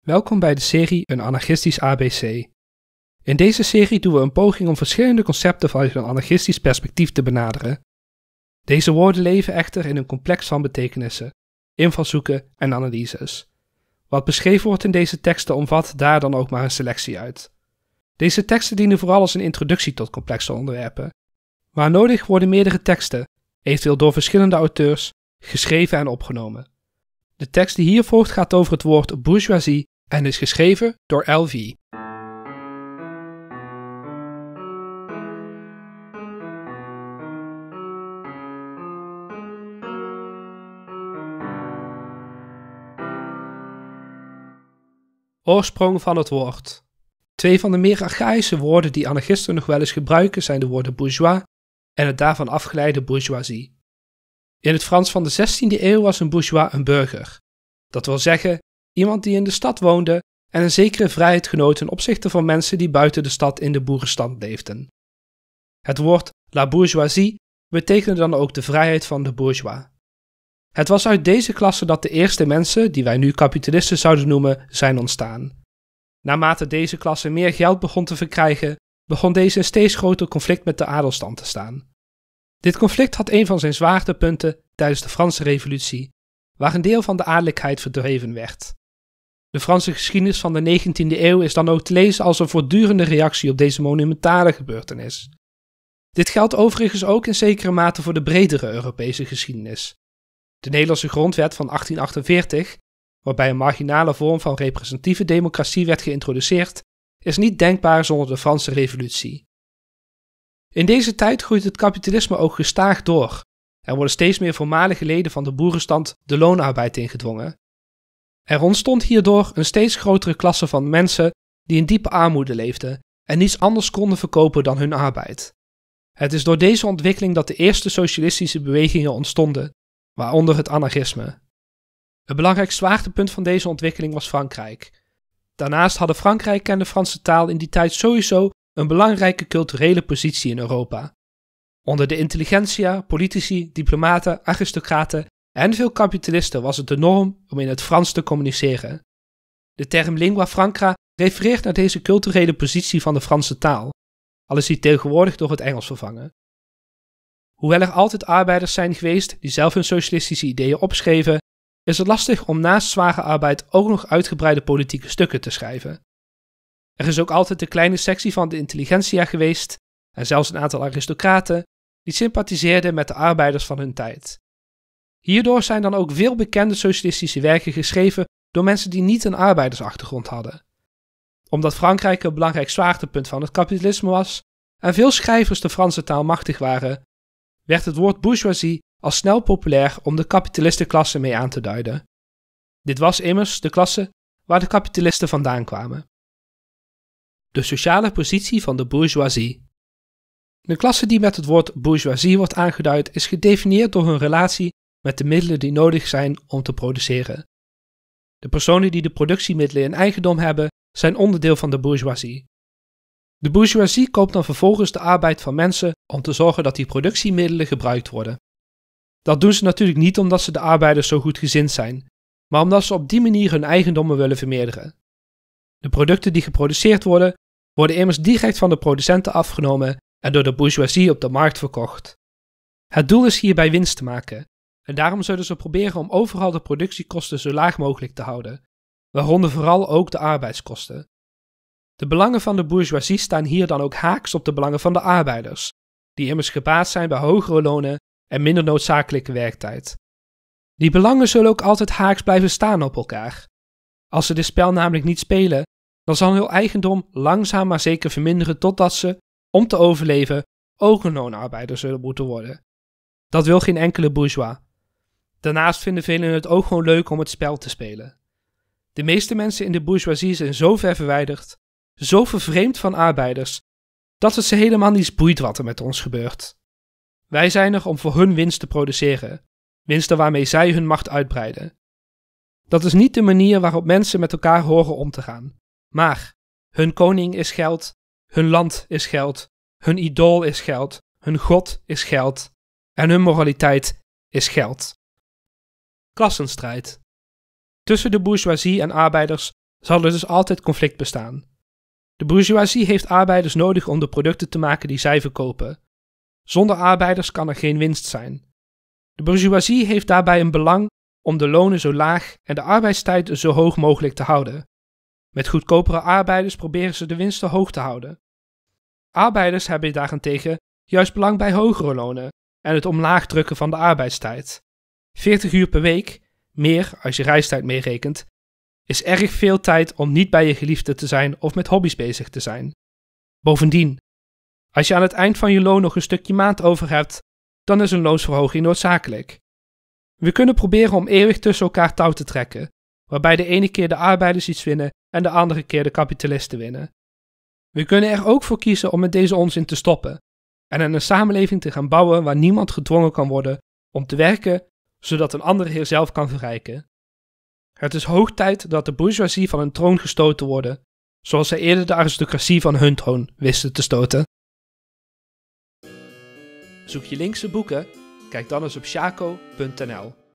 Welkom bij de serie Een anarchistisch ABC. In deze serie doen we een poging om verschillende concepten vanuit een anarchistisch perspectief te benaderen. Deze woorden leven echter in een complex van betekenissen, invalshoeken en analyses. Wat beschreven wordt in deze teksten omvat daar dan ook maar een selectie uit. Deze teksten dienen vooral als een introductie tot complexe onderwerpen. Waar nodig worden meerdere teksten, eventueel door verschillende auteurs, geschreven en opgenomen. De tekst die hier volgt gaat over het woord bourgeoisie en is geschreven door LV. Oorsprong van het woord. Twee van de meer archaïsche woorden die anarchisten nog wel eens gebruiken zijn de woorden bourgeois en het daarvan afgeleide bourgeoisie. In het Frans van de 16e eeuw was een bourgeois een burger. Dat wil zeggen, iemand die in de stad woonde en een zekere vrijheid genoot ten opzichte van mensen die buiten de stad in de boerenstand leefden. Het woord la bourgeoisie betekende dan ook de vrijheid van de bourgeois. Het was uit deze klasse dat de eerste mensen, die wij nu kapitalisten zouden noemen, zijn ontstaan. Naarmate deze klasse meer geld begon te verkrijgen, begon deze een steeds groter conflict met de adelstand te staan. Dit conflict had een van zijn zwaartepunten tijdens de Franse Revolutie, waar een deel van de adelijkheid verdreven werd. De Franse geschiedenis van de 19e eeuw is dan ook te lezen als een voortdurende reactie op deze monumentale gebeurtenis. Dit geldt overigens ook in zekere mate voor de bredere Europese geschiedenis. De Nederlandse grondwet van 1848, waarbij een marginale vorm van representatieve democratie werd geïntroduceerd, is niet denkbaar zonder de Franse Revolutie. In deze tijd groeit het kapitalisme ook gestaag door. Er worden steeds meer voormalige leden van de boerenstand de loonarbeid ingedwongen, er ontstond hierdoor een steeds grotere klasse van mensen die in diepe armoede leefden en niets anders konden verkopen dan hun arbeid. Het is door deze ontwikkeling dat de eerste socialistische bewegingen ontstonden, waaronder het anarchisme. Een belangrijk zwaartepunt van deze ontwikkeling was Frankrijk. Daarnaast hadden Frankrijk en de Franse taal in die tijd sowieso een belangrijke culturele positie in Europa. Onder de intelligentsia, politici, diplomaten, aristocraten en veel kapitalisten was het de norm om in het Frans te communiceren. De term lingua franca refereert naar deze culturele positie van de Franse taal, al is die tegenwoordig door het Engels vervangen. Hoewel er altijd arbeiders zijn geweest die zelf hun socialistische ideeën opschreven, is het lastig om naast zware arbeid ook nog uitgebreide politieke stukken te schrijven. Er is ook altijd een kleine sectie van de intelligentsia geweest, en zelfs een aantal aristocraten, die sympathiseerden met de arbeiders van hun tijd. Hierdoor zijn dan ook veel bekende socialistische werken geschreven door mensen die niet een arbeidersachtergrond hadden. Omdat Frankrijk een belangrijk zwaartepunt van het kapitalisme was en veel schrijvers de Franse taal machtig waren, werd het woord bourgeoisie al snel populair om de kapitalistenklasse mee aan te duiden. Dit was immers de klasse waar de kapitalisten vandaan kwamen. De sociale positie van de bourgeoisie. De klasse die met het woord bourgeoisie wordt aangeduid is gedefinieerd door hun relatie met de middelen die nodig zijn om te produceren. De personen die de productiemiddelen in eigendom hebben, zijn onderdeel van de bourgeoisie. De bourgeoisie koopt dan vervolgens de arbeid van mensen om te zorgen dat die productiemiddelen gebruikt worden. Dat doen ze natuurlijk niet omdat ze de arbeiders zo goed gezind zijn, maar omdat ze op die manier hun eigendommen willen vermeerderen. De producten die geproduceerd worden, worden immers direct van de producenten afgenomen en door de bourgeoisie op de markt verkocht. Het doel is hierbij winst te maken, en daarom zullen ze proberen om overal de productiekosten zo laag mogelijk te houden, waaronder vooral ook de arbeidskosten. De belangen van de bourgeoisie staan hier dan ook haaks op de belangen van de arbeiders, die immers gebaat zijn bij hogere lonen en minder noodzakelijke werktijd. Die belangen zullen ook altijd haaks blijven staan op elkaar. Als ze dit spel namelijk niet spelen, dan zal hun eigendom langzaam maar zeker verminderen totdat ze, om te overleven, ook een loonarbeider zullen moeten worden. Dat wil geen enkele bourgeois, Daarnaast vinden velen het ook gewoon leuk om het spel te spelen. De meeste mensen in de bourgeoisie zijn zo ver verwijderd, zo vervreemd van arbeiders, dat het ze helemaal niets boeit wat er met ons gebeurt. Wij zijn er om voor hun winst te produceren, winsten waarmee zij hun macht uitbreiden. Dat is niet de manier waarop mensen met elkaar horen om te gaan. Maar hun koning is geld, hun land is geld, hun idool is geld, hun god is geld en hun moraliteit is geld klassenstrijd. Tussen de bourgeoisie en arbeiders zal er dus altijd conflict bestaan. De bourgeoisie heeft arbeiders nodig om de producten te maken die zij verkopen. Zonder arbeiders kan er geen winst zijn. De bourgeoisie heeft daarbij een belang om de lonen zo laag en de arbeidstijd zo hoog mogelijk te houden. Met goedkopere arbeiders proberen ze de winsten hoog te houden. Arbeiders hebben daarentegen juist belang bij hogere lonen en het omlaag drukken van de arbeidstijd. 40 uur per week, meer als je reistijd meerekent, is erg veel tijd om niet bij je geliefde te zijn of met hobby's bezig te zijn. Bovendien, als je aan het eind van je loon nog een stukje maand over hebt, dan is een loonsverhoging noodzakelijk. We kunnen proberen om eeuwig tussen elkaar touw te trekken, waarbij de ene keer de arbeiders iets winnen en de andere keer de kapitalisten winnen. We kunnen er ook voor kiezen om met deze onzin te stoppen en in een samenleving te gaan bouwen waar niemand gedwongen kan worden om te werken zodat een andere heer zelf kan verrijken. Het is hoog tijd dat de bourgeoisie van hun troon gestoten worden, zoals zij eerder de aristocratie van hun troon wisten te stoten. Zoek je linkse boeken? Kijk dan eens op shaco.nl.